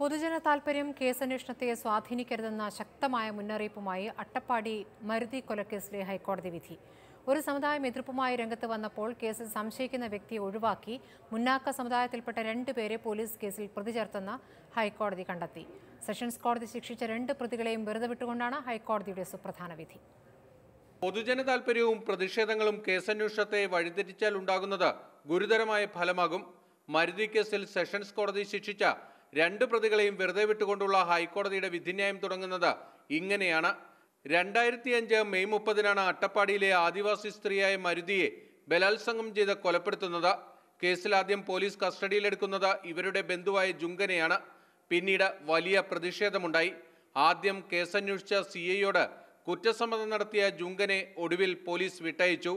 പൊതുജന താൽപ്പര്യം കേസന്വേഷണത്തെ സ്വാധീനിക്കരുതെന്ന ശക്തമായ മുന്നറിയിപ്പുമായി അട്ടപ്പാടി മരുതി കൊലക്കേസിലെ ഹൈക്കോടതി വിധി ഒരു സമുദായം എതിർപ്പുമായി രംഗത്ത് വന്നപ്പോൾ കേസിൽ സംശയിക്കുന്ന വ്യക്തിയെ ഒഴിവാക്കി മുന്നാക്ക സമുദായത്തിൽപ്പെട്ട രണ്ടുപേരെ പോലീസ് കേസിൽ പ്രതി ചേർത്തെന്ന് ഹൈക്കോടതി കണ്ടെത്തി സെഷൻസ് കോടതി ശിക്ഷിച്ച രണ്ട് പ്രതികളെയും വെറുതെ വിട്ടുകൊണ്ടാണ് ഹൈക്കോടതിയുടെ സുപ്രധാന വിധി പൊതുജന താൽപ്പര്യവും പ്രതിഷേധങ്ങളും കേസന്വേഷണത്തെ വഴിതിരിച്ചാൽ ഉണ്ടാകുന്നത് ഗുരുതരമായ ഫലമാകും മരുതി കേസിൽ സെഷൻസ് കോടതി ശിക്ഷിച്ച രണ്ട് പ്രതികളെയും വെറുതെ വിട്ടുകൊണ്ടുള്ള ഹൈക്കോടതിയുടെ വിധിന്യായം തുടങ്ങുന്നത് ഇങ്ങനെയാണ് രണ്ടായിരത്തി അഞ്ച് മെയ് മുപ്പതിനാണ് അട്ടപ്പാടിയിലെ ആദിവാസി സ്ത്രീയായ മരുതിയെ ബലാത്സംഗം ചെയ്ത് കൊലപ്പെടുത്തുന്നത് കേസിൽ ആദ്യം പോലീസ് കസ്റ്റഡിയിലെടുക്കുന്നത് ഇവരുടെ ബന്ധുവായ ജുങ്കനെയാണ് പിന്നീട് വലിയ പ്രതിഷേധമുണ്ടായി ആദ്യം കേസന്വേഷിച്ച സി ഐയോട് കുറ്റസമ്മതം നടത്തിയ ജുങ്കനെ ഒടുവിൽ പോലീസ് വിട്ടയച്ചു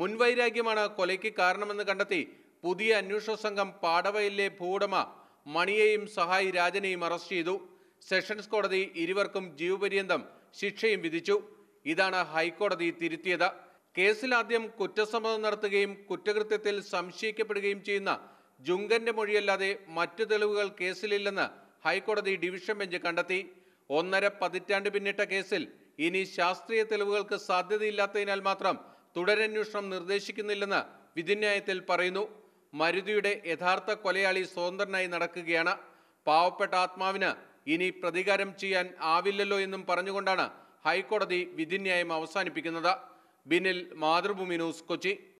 മുൻവൈരാഗ്യമാണ് കൊലയ്ക്ക് കാരണമെന്ന് കണ്ടെത്തി പുതിയ അന്വേഷണ സംഘം പാടവയിലെ ഭൂവുടമ മണിയെയും സഹായി രാജനെയും അറസ്റ്റ് ചെയ്തു സെഷൻസ് കോടതി ഇരുവർക്കും ജീവപര്യന്തം ശിക്ഷയും വിധിച്ചു ഇതാണ് ഹൈക്കോടതി തിരുത്തിയത് കേസിൽ ആദ്യം കുറ്റസമ്മതം നടത്തുകയും കുറ്റകൃത്യത്തിൽ സംശയിക്കപ്പെടുകയും ചെയ്യുന്ന ജുങ്കന്റെ മൊഴിയല്ലാതെ മറ്റു തെളിവുകൾ കേസിലില്ലെന്ന് ഹൈക്കോടതി ഡിവിഷൻ ബെഞ്ച് കണ്ടെത്തി ഒന്നര പതിറ്റാണ്ട് പിന്നിട്ട കേസിൽ ഇനി ശാസ്ത്രീയ തെളിവുകൾക്ക് സാധ്യതയില്ലാത്തതിനാൽ മാത്രം തുടരന്വേഷണം നിർദ്ദേശിക്കുന്നില്ലെന്ന് വിധിന്യായത്തിൽ പറയുന്നു മരുതിയുടെ യഥാർത്ഥ കൊലയാളി സ്വതന്ത്രനായി നടക്കുകയാണ് പാവപ്പെട്ട ആത്മാവിന് ഇനി പ്രതികാരം ചെയ്യാൻ ആവില്ലല്ലോ എന്നും പറഞ്ഞുകൊണ്ടാണ് ഹൈക്കോടതി വിധിന്യായം അവസാനിപ്പിക്കുന്നത് ബിനിൽ മാതൃഭൂമി ന്യൂസ് കൊച്ചി